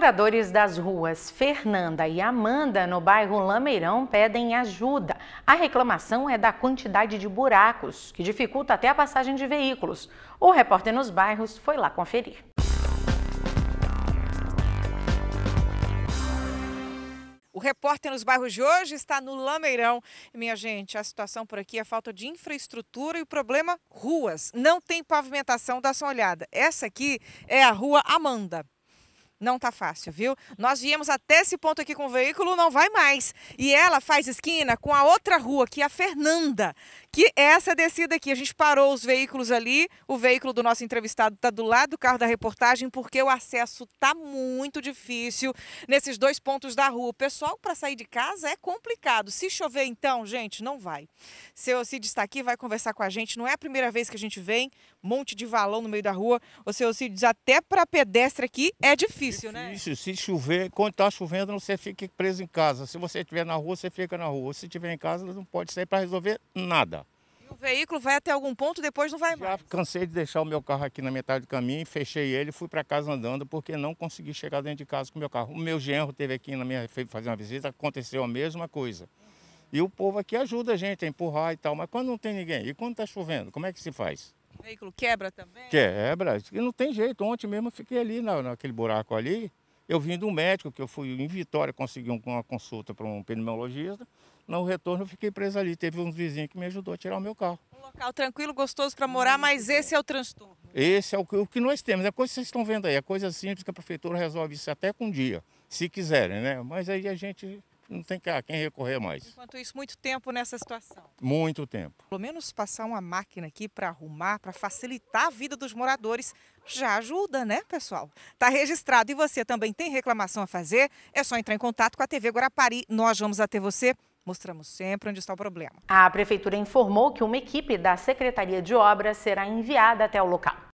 Moradores das ruas Fernanda e Amanda, no bairro Lameirão, pedem ajuda. A reclamação é da quantidade de buracos, que dificulta até a passagem de veículos. O repórter nos bairros foi lá conferir. O repórter nos bairros de hoje está no Lameirão. Minha gente, a situação por aqui é falta de infraestrutura e o problema ruas. Não tem pavimentação, dá só uma olhada. Essa aqui é a rua Amanda não tá fácil, viu? Nós viemos até esse ponto aqui com o veículo, não vai mais. E ela faz esquina com a outra rua, que é a Fernanda, que é essa descida aqui. A gente parou os veículos ali, o veículo do nosso entrevistado tá do lado do carro da reportagem, porque o acesso tá muito difícil nesses dois pontos da rua. O pessoal, para sair de casa é complicado. Se chover, então, gente, não vai. Seu Cid está aqui, vai conversar com a gente. Não é a primeira vez que a gente vem, monte de valão no meio da rua. O seu Cid diz até para pedestre aqui é difícil difícil, né? Difícil. Se chover, quando está chovendo, você fica preso em casa. Se você estiver na rua, você fica na rua. Se estiver em casa, não pode sair para resolver nada. E o veículo vai até algum ponto, depois não vai Já mais? Já cansei de deixar o meu carro aqui na metade do caminho, fechei ele, fui para casa andando, porque não consegui chegar dentro de casa com o meu carro. O meu genro teve aqui na minha fazer uma visita, aconteceu a mesma coisa. E o povo aqui ajuda a gente a empurrar e tal, mas quando não tem ninguém, e quando está chovendo, como é que se faz? O veículo quebra também? Quebra. E não tem jeito. Ontem mesmo eu fiquei ali na, naquele buraco ali. Eu vim do médico, que eu fui em Vitória, consegui uma consulta para um pneumologista. No retorno eu fiquei preso ali. Teve uns vizinhos que me ajudou a tirar o meu carro. Um local tranquilo, gostoso para morar, mas esse é o transtorno. Esse é o que, o que nós temos. É coisa que vocês estão vendo aí. É coisa simples que a prefeitura resolve isso até com um dia, se quiserem, né? Mas aí a gente não tem a quem recorrer mais. Enquanto isso, muito tempo nessa situação. Muito tempo. Pelo menos passar uma máquina aqui para arrumar, para facilitar a vida dos moradores, já ajuda, né, pessoal? Tá registrado. E você também tem reclamação a fazer? É só entrar em contato com a TV Guarapari. Nós vamos até você. Mostramos sempre onde está o problema. A prefeitura informou que uma equipe da Secretaria de Obras será enviada até o local.